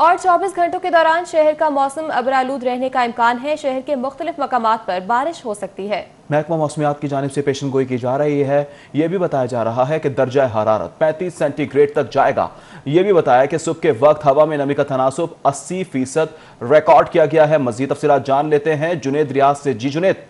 और 24 घंटों के दौरान शहर का मौसम अबरालूद रहने का इम्कान है शहर के मुख्तलिफ मकाम पर बारिश हो सकती है महकमा मौसमियात की जानब से पेशन गोई की जा रही है यह भी बताया जा रहा है कि दर्जा हरारत 35 सेंटीग्रेड तक जाएगा यह भी बताया कि सुबह के वक्त हवा में नमी का तनासब अस्सी फीसद रिकॉर्ड किया गया है मजीद तफसलत जान लेते हैं जुनेद रियाज से जी जुनेद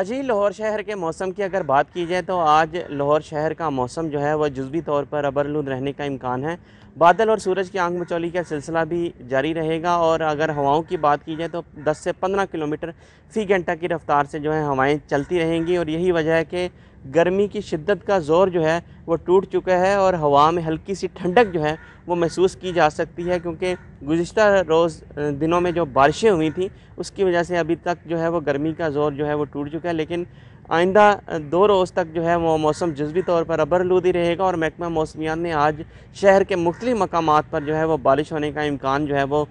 अजी लाहौर शहर के मौसम की अगर बात की जाए तो आज लाहौर शहर का मौसम जो है वह जज्वी तौर पर अबरलूद रहने का इम्कान है बादल और सूरज की आंख मचौली का सिलसिला भी जारी रहेगा और अगर हवाओं की बात की जाए तो 10 से 15 किलोमीटर फ़ी घंटा की रफ़्तार से जो है हवाएं चलती रहेंगी और यही वजह है कि गर्मी की शिद्दत का ज़ोर जो है वो टूट चुका है और हवा में हल्की सी ठंडक जो है वो महसूस की जा सकती है क्योंकि गुज्त रोज़ दिनों में जो बारिशें हुई थी उसकी वजह से अभी तक जो है वो गर्मी का ज़ोर जो है वो टूट चुका है लेकिन आइंदा दो रोज़ तक जो है वो मौसम जज्वी तौर पर रबर लूदी रहेगा और महकमा मौसमियात ने आज शहर के मुख्त मकाम पर जो है वो बारिश होने का इम्कान जो है वो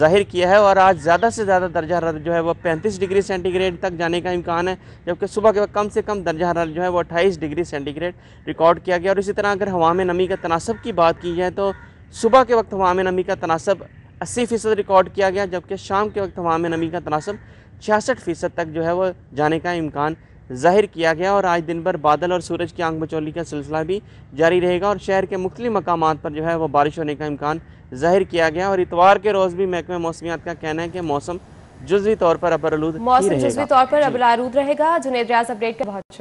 ज़ाहिर किया है और आज ज़्यादा से ज़्यादा दर्जा हरारत जो है वो 35 डिग्री सेंटीग्रेड तक जाने का इम्कान है जबकि सुबह के वक्त कम से कम दर्जा हरारत जो है वो 28 डिग्री सेंटीग्रेड रिकॉर्ड किया गया और इसी तरह अगर हवा में नमी का तनासब की बात की जाए तो सुबह के वक्त हवा में नमी का तनासब अस्सी फ़ीसद रिकॉर्ड किया गया जबकि शाम के वक्त हवा में नमी का तनासब छियासठ फ़ीसद तक जो है वो जाने का इम्कान जाहिर किया गया और आज दिन भर बादल और सूरज की आंख बचौली का सिलसिला भी जारी रहेगा और शहर के मुख्तलि मकाम पर जो है वो बारिश होने का इम्कान जाहिर किया गया और इतवार के रोज़ भी महकमे मौसमियात का कहना है कि मौसम जुजवी तौर पर अबरूद मौसम जुजवी तौर पर अबरूद रहेगा जुनेद रियाज अपडेट का बहुत